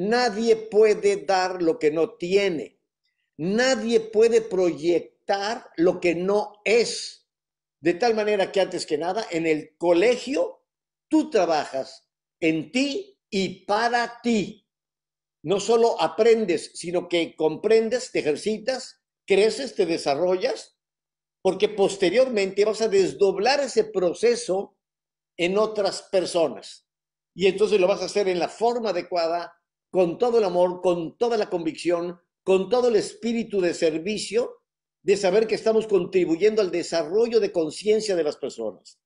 Nadie puede dar lo que no tiene. Nadie puede proyectar lo que no es. De tal manera que antes que nada, en el colegio, tú trabajas en ti y para ti. No solo aprendes, sino que comprendes, te ejercitas, creces, te desarrollas, porque posteriormente vas a desdoblar ese proceso en otras personas. Y entonces lo vas a hacer en la forma adecuada, con todo el amor, con toda la convicción, con todo el espíritu de servicio, de saber que estamos contribuyendo al desarrollo de conciencia de las personas.